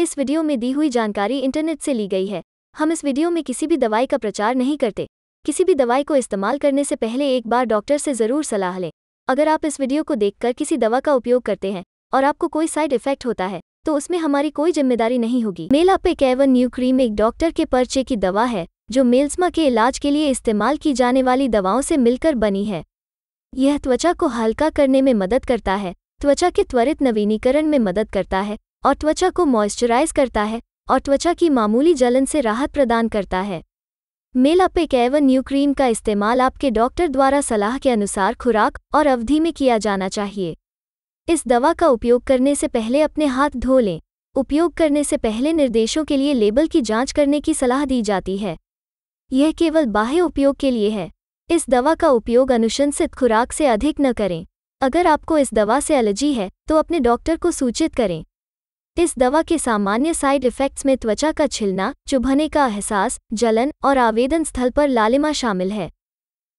इस वीडियो में दी हुई जानकारी इंटरनेट से ली गई है हम इस वीडियो में किसी भी दवाई का प्रचार नहीं करते किसी भी दवाई को इस्तेमाल करने से पहले एक बार डॉक्टर से ज़रूर सलाह लें अगर आप इस वीडियो को देखकर किसी दवा का उपयोग करते हैं और आपको कोई साइड इफेक्ट होता है तो उसमें हमारी कोई जिम्मेदारी नहीं होगी पे कैवन न्यू क्रीम एक डॉक्टर के पर्चे की दवा है जो मेल्समा के इलाज के लिए इस्तेमाल की जाने वाली दवाओं से मिलकर बनी है यह त्वचा को हल्का करने में मदद करता है त्वचा के त्वरित नवीनीकरण में मदद करता है और त्वचा को मॉइस्चराइज करता है और त्वचा की मामूली जलन से राहत प्रदान करता है मेलापिक एवं न्यू क्रीम का इस्तेमाल आपके डॉक्टर द्वारा सलाह के अनुसार खुराक और अवधि में किया जाना चाहिए इस दवा का उपयोग करने से पहले अपने हाथ धो लें उपयोग करने से पहले निर्देशों के लिए लेबल की जांच करने की सलाह दी जाती है यह केवल बाह्य उपयोग के लिए है इस दवा का उपयोग अनुशंसित खुराक से अधिक न करें अगर आपको इस दवा से एलर्जी है तो अपने डॉक्टर को सूचित करें इस दवा के सामान्य साइड इफ़ेक्ट्स में त्वचा का छिलना चुभने का एहसास जलन और आवेदन स्थल पर लालिमा शामिल है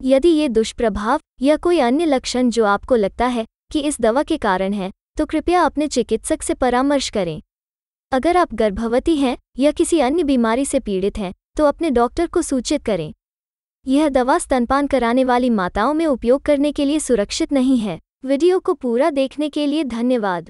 यदि ये दुष्प्रभाव या कोई अन्य लक्षण जो आपको लगता है कि इस दवा के कारण है तो कृपया अपने चिकित्सक से परामर्श करें अगर आप गर्भवती हैं या किसी अन्य बीमारी से पीड़ित हैं तो अपने डॉक्टर को सूचित करें यह दवा स्तनपान कराने वाली माताओं में उपयोग करने के लिए सुरक्षित नहीं है वीडियो को पूरा देखने के लिए धन्यवाद